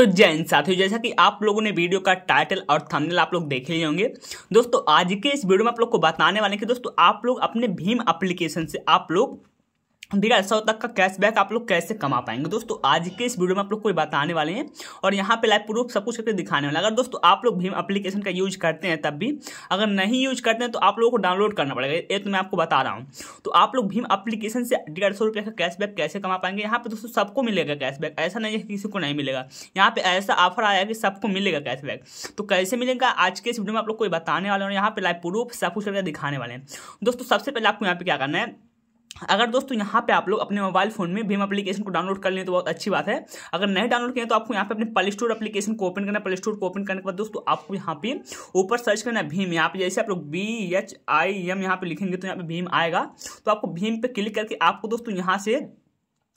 तो जैन साथियों जैसा कि आप लोगों ने वीडियो का टाइटल और थंबनेल आप लोग देखे ही होंगे दोस्तों आज के इस वीडियो में आप लोग को बताने वाले हैं कि दोस्तों आप लोग अपने भीम एप्लीकेशन से आप लोग डेढ़ सौ तक का कैशबैक आप लोग कैसे कमा पाएंगे दोस्तों आज के इस वीडियो में आप लोग को बताने वाले हैं और यहाँ पे लाइव प्रूफ सब कुछ करके दिखाने वाले अगर दोस्तों आप लोग भीम एप्लीकेशन का यूज करते हैं तब भी अगर नहीं यूज करते हैं तो आप लोगों को डाउनलोड करना पड़ेगा ये तो मैं आपको बता रहा हूँ तो आप लोग भीम अप्लीकेशन से डेढ़ सौ रुपये का कैशबैक कैसे कमा पाएंगे यहाँ पर दोस्तों सबको मिलेगा कैशबैक ऐसा नहीं है किसी को नहीं मिलेगा यहाँ पर ऐसा ऑफर आया कि सबको मिलेगा कैशबैक तो कैसे मिलेगा आज के इस वीडियो में आप लोग कोई बताने वाले हैं यहाँ पे लाइव प्रूफ सब कुछ करके दिखाने वाले हैं दोस्तों सबसे पहले आपको यहाँ पे क्या करना है अगर दोस्तों यहाँ पे आप लोग अपने मोबाइल फोन में भीम एप्लीकेशन को डाउनलोड कर लें तो बहुत अच्छी बात है अगर नहीं डाउनलोड करें तो आपको यहाँ पे अपने प्ले स्टोर एप्लीकेशन को ओपन करना प्ले स्टोर को ओपन करने के बाद दोस्तों आपको यहाँ पे ऊपर सर्च करना है भीम यहाँ पे जैसे आप लोग बी एच आई एम यहाँ पे लिखेंगे तो यहाँ पे भीम आएगा तो आपको भीम पे क्लिक करके आपको दोस्तों यहाँ से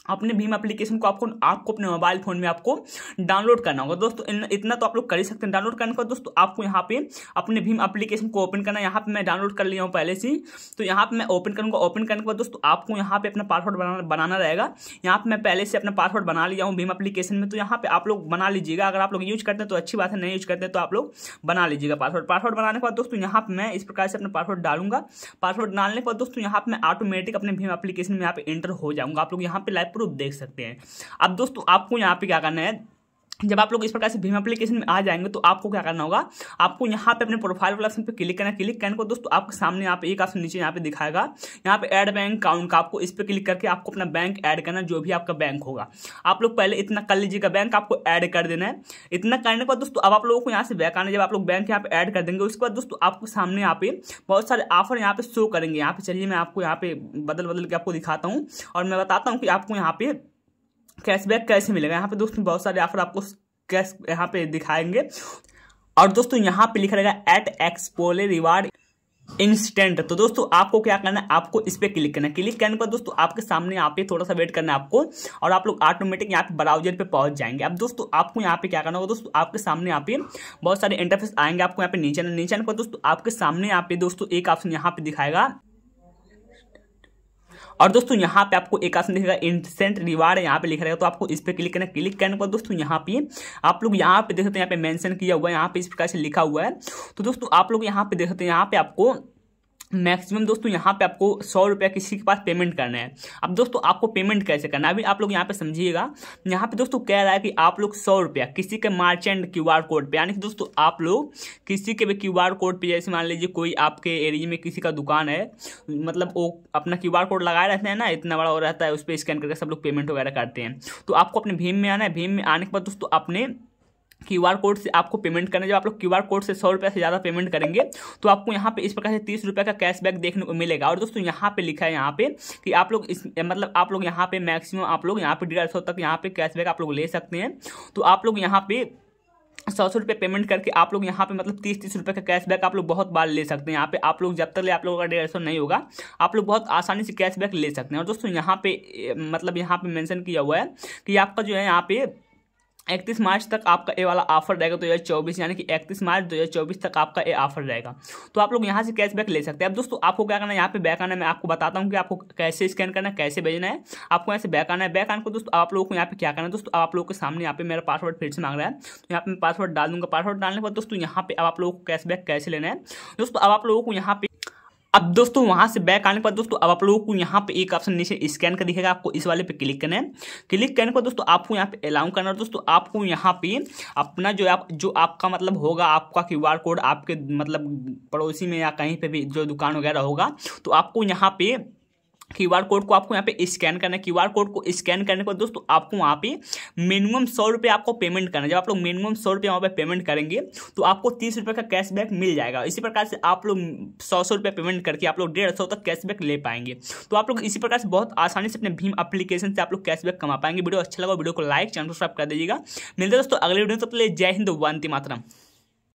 अपने भीम एप्लीकेशन को आपको आपको अपने मोबाइल फ़ोन में आपको डाउनलोड करना होगा दोस्तों इतना तो आप लोग कर ही सकते हैं डाउनलोड करने का दोस्तों आपको यहाँ पे अपने भीम एप्लीकेशन को ओपन करना है यहाँ पे मैं डाउनलोड कर लिया हूँ पहले से तो यहाँ पे मैं ओपन करूँगा ओपन करने के बाद दोस्तों आपको यहाँ पे अपना पासवर्ड बनाना बनाना रहेगा यहाँ पर मैं पहले से अपना पासवर्ड बना लिया हूँ भीम अपलीकेशन में तो यहाँ पर आप लोग बना लीजिएगा अगर आप लोग यूज करते हैं तो अच्छी बात है नहीं यूज करते तो आप लोग बना लीजिएगा पासवर्ड पासवर्ड बनाने के बाद दोस्तों यहाँ पर मैं इस प्रकार से अपना पासवर्ड डालूंगा पासवर्ड डालने के बाद दोस्तों यहाँ पर मैं ऑटोमेटिक अपने भीम अपलीकेशन में यहाँ पे एंटर हो जाऊँगा आप लोग यहाँ पर लाइव प्रूफ देख सकते हैं अब दोस्तों आपको यहाँ पे क्या करना है जब आप लोग इस प्रकार से भीम एप्लीकेशन में आ जाएंगे तो आपको क्या करना होगा आपको यहाँ पे अपने प्रोफाइल वाला ऑप्शन पे क्लिक करना क्लिक करने को दोस्तों आपके सामने यहाँ पे एक ऑप्शन नीचे यहाँ पे दिखाएगा यहाँ पे ऐड बैंक अकाउंट का आपको इस पर क्लिक करके आपको अपना बैंक ऐड करना जो भी आपका बैंक होगा आप लोग पहले इतना कर लीजिएगा बैंक आपको ऐड कर देना है इतना करने के बाद दोस्तों अब आप लोगों को यहाँ से बैक आना जब आप लोग बैंक यहाँ पे ऐड कर देंगे उसके बाद दोस्तों आपको सामने यहाँ पे बहुत सारे ऑफर यहाँ पे शो करेंगे यहाँ पे चलिए मैं आपको यहाँ पे बदल बदल के आपको दिखाता हूँ और मैं बताता हूँ कि आपको यहाँ पे कैशबैक कैसे मिलेगा यहाँ पे दोस्तों बहुत सारे ऑफर आपको कैश यहाँ पे दिखाएंगे और दोस्तों यहाँ पे लिखा रहेगा एट एक्सपोले रिवार्ड इंस्टेंट तो दोस्तों आपको क्या करना है आपको इस पर क्लिक करना है क्लिक करने पर दोस्तों आपके सामने यहाँ पे थोड़ा सा वेट करना है आपको और आप लोग ऑटोमेटिक यहाँ पे ब्राउजर पे पहुंच जाएंगे अब दोस्तों आपको यहाँ पे क्या करना होगा दोस्तों आपके सामने यहाँ पे बहुत सारे इंटरफेस आएंगे आपको यहाँ पे नीचे नीचे पर दोस्तों आपके सामने यहाँ पे दोस्तों एक ऑप्शन यहाँ पे दिखाएगा और दोस्तों यहाँ पे आपको एक ऑप्शन दिखेगा इंसेंट रिवार्ड यहाँ पे लिख रहेगा तो आपको इस पर क्लिक करना क्लिक करने पर दोस्तों यहाँ पे आप लोग यहाँ पे देख सकते हैं यहाँ पे मैंशन किया हुआ है यहाँ पे इस प्रकार से लिखा हुआ है तो दोस्तों आप लोग यहाँ पे देख सकते हैं यहाँ पे आपको मैक्सिमम दोस्तों यहाँ पे आपको सौ रुपया किसी के पास पेमेंट करना है अब दोस्तों आपको पेमेंट कैसे करना है अभी आप लोग यहाँ पे समझिएगा यहाँ पे दोस्तों कह रहा है कि आप लोग सौ रुपया किसी के मार्चेंट क्यू आर कोड पे यानी कि दोस्तों आप लोग किसी के भी क्यू आर कोड पे जैसे मान लीजिए कोई आपके एरिए में किसी का दुकान है मतलब वो अपना क्यू आर कोड लगाए रहते हैं ना इतना बड़ा हो रहता है उस पर स्कैन करके सब लोग पेमेंट वगैरह करते हैं तो आपको अपने भीम में आना है भीम में आने के बाद दोस्तों अपने क्यू आर कोड से आपको पेमेंट करना जब आप लोग क्यू आर कोड से सौ रुपये से ज़्यादा पेमेंट करेंगे तो आपको यहाँ पे इस प्रकार से तीस रुपये का कैशबैक देखने को मिलेगा और दोस्तों यहाँ पे लिखा है यहाँ पे कि आप लोग इस मतलब आप लोग यहाँ पे मैक्सिमम आप लोग यहाँ पे डेढ़ सौ तक यहाँ पे कैशबैक आप लोग ले सकते हैं तो आप लोग यहाँ पे सौ सौ रुपये पेमेंट करके आप लोग यहाँ पे मतलब तीस तीस रुपये का कैशबैक आप लोग बहुत बार ले सकते हैं यहाँ पे आप लोग जब तक ले आप लोगों का डेढ़ सौ नहीं होगा आप लोग बहुत आसानी से कैशबैक ले सकते हैं और दोस्तों यहाँ पे मतलब यहाँ पे मेंशन किया हुआ है कि आपका जो है यहाँ पे इकतीस मार्च तक आपका ये वाला ऑफर रहेगा दो हज़ार चौबीस यानी कि इकतीस मार्च दो हज़ार चौबीस तक आपका ये ऑफर रहेगा तो आप लोग यहाँ से कैशबैक ले सकते हैं अब दोस्तों आपको क्या करना है यहाँ पे बैक आना है मैं आपको बताता हूँ कि आपको कैसे स्कैन करना है कैसे भेजना है आपको यहाँ से बैक आना है बैक आने को दोस्तों आप लोगों को यहाँ पे क्या करना है दोस्तों आप लोगों के सामने यहाँ पे मेरा पासवर्ड फिर से मांग रहा है तो यहाँ पे मैं पासवर्ड डाल दूंगा पासवर्ड डालने के बाद दोस्तों यहाँ पे आप लोगों को कैशबैक कैसे लेना है दोस्तों अब आप लोगों को यहाँ पे अब दोस्तों वहां से बैक आने पर दोस्तों अब आप लोगों को यहाँ पे एक ऑप्शन नीचे स्कैन का दिखेगा आपको इस वाले पे क्लिक करना है क्लिक करने पर दोस्तों आपको यहाँ पे अलाउ करना है दोस्तों आपको यहाँ पे अपना जो आप जो आपका मतलब होगा आपका क्यू कोड आपके मतलब पड़ोसी में या कहीं पर भी जो दुकान वगैरह होगा तो आपको यहाँ पे क्यू आर कोड को आपको यहाँ पे स्कैन करना है क्यू आर कोड को स्कैन करने के बाद दोस्तों आपको वहाँ पे मिनिमम सौ रुपये आपको पेमेंट करना है जब आप लोग मिनिमम सौ रुपये वहाँ पे पेमेंट करेंगे तो आपको तीस रुपये का कैशबैक मिल जाएगा इसी प्रकार से आप लोग सौ सौ रुपये पेमेंट करके आप लोग डेढ़ सौ तक कैशबैक ले पाएंगे तो आप लोग इसी प्रकार से बहुत आसानी से अपने भीम अपलीकेशन से आप लोग कैशबैक कमा पाएंगे वीडियो अच्छा लगा वीडियो को लाइक चैनल सब्सक्राइब कर दीजिएगा मिलते दोस्तों अगले वीडियो तो जय हिंद वंती मातरम